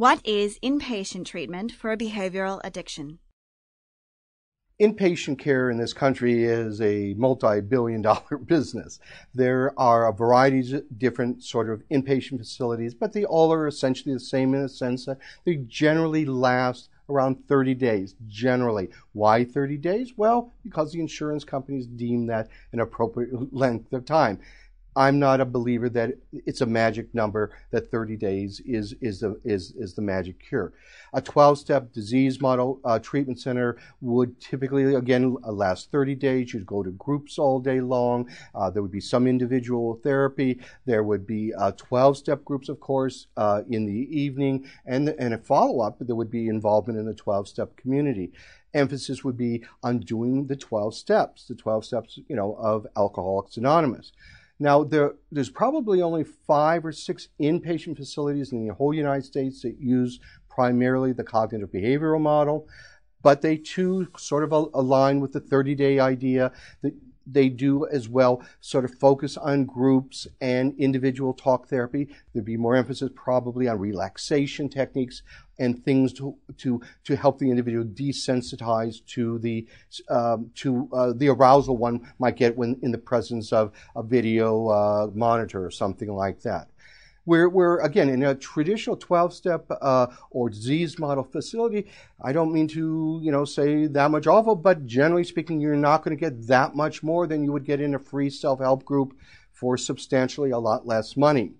What is inpatient treatment for a behavioral addiction? Inpatient care in this country is a multi-billion dollar business. There are a variety of different sort of inpatient facilities, but they all are essentially the same in the sense that they generally last around 30 days, generally. Why 30 days? Well, because the insurance companies deem that an appropriate length of time. I'm not a believer that it's a magic number that 30 days is, is, the, is, is the magic cure. A 12 step disease model uh, treatment center would typically, again, last 30 days. You'd go to groups all day long. Uh, there would be some individual therapy. There would be uh, 12 step groups, of course, uh, in the evening, and, and a follow up. There would be involvement in the 12 step community emphasis would be on doing the 12 steps, the 12 steps, you know, of Alcoholics Anonymous. Now, there, there's probably only five or six inpatient facilities in the whole United States that use primarily the cognitive behavioral model, but they too sort of align with the 30 day idea that they do as well sort of focus on groups and individual talk therapy. There'd be more emphasis probably on relaxation techniques and things to to to help the individual desensitize to the um, to uh, the arousal one might get when in the presence of a video uh, monitor or something like that. We're, we're again, in a traditional 12 step uh, or disease model facility, I don't mean to, you know, say that much awful, but generally speaking, you're not going to get that much more than you would get in a free self help group for substantially a lot less money.